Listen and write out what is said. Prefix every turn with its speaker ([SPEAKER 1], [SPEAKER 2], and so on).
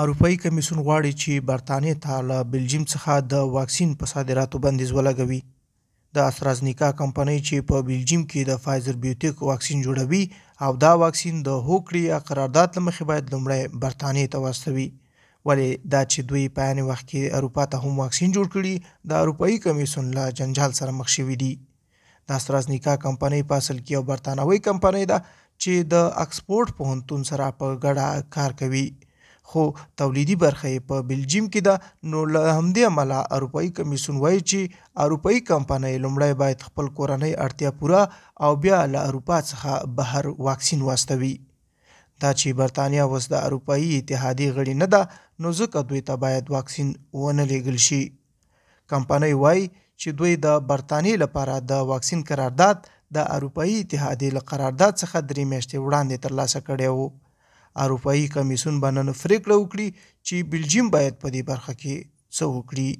[SPEAKER 1] اروپایي کمیسیون غواړي چې برتانیې ته له بلجیم څخه د واکسین په صادراتو بندیز ولګوي د استرازنیکا کمپنۍ چې په بلجیم کې د فایزر بیوټیک واکسین جوړوي او دا واکسین د هوکړې یا قرارداد لمخې باید لومړی برتانیې ته واستوي ولې دا چې دوی په عین وخت کې اروپا ته هم واکسین جوړ کړي د اروپایي کمیسیون له جنجال سره مخ شوي دي د استرازنیکا کمپنۍ په اصل کې یو برتانوي کمپنۍ ده چې د اکسپورټ پوهنتون سره په ګډه کار کوي خو تولیدي برخه یې په بلجیم کې ده نو له همدې امله اروپایي کمیسون وایي چې اروپایي کمپنۍ لومړی باید خپل کورنۍ اړتیا پوره او بیا له اروپا څخه بهر واکسین واستوي دا چې برتانیا اوس د اروپایي اتحادیې غړي نه ده نو ځکه دوی ته باید واکسین ونه لیږل شي کمپنۍ وایي چې دوی د برتانیې لپاره د واکسین قرارداد د اروپایي اتحادیې له قرارداد څخه درې میاشتې وړاندې ترلاسه کړی و اروپایي کمیسیون به نن پریکړه وکړي چې بلجیم باید په دې برخه کې څه وکړي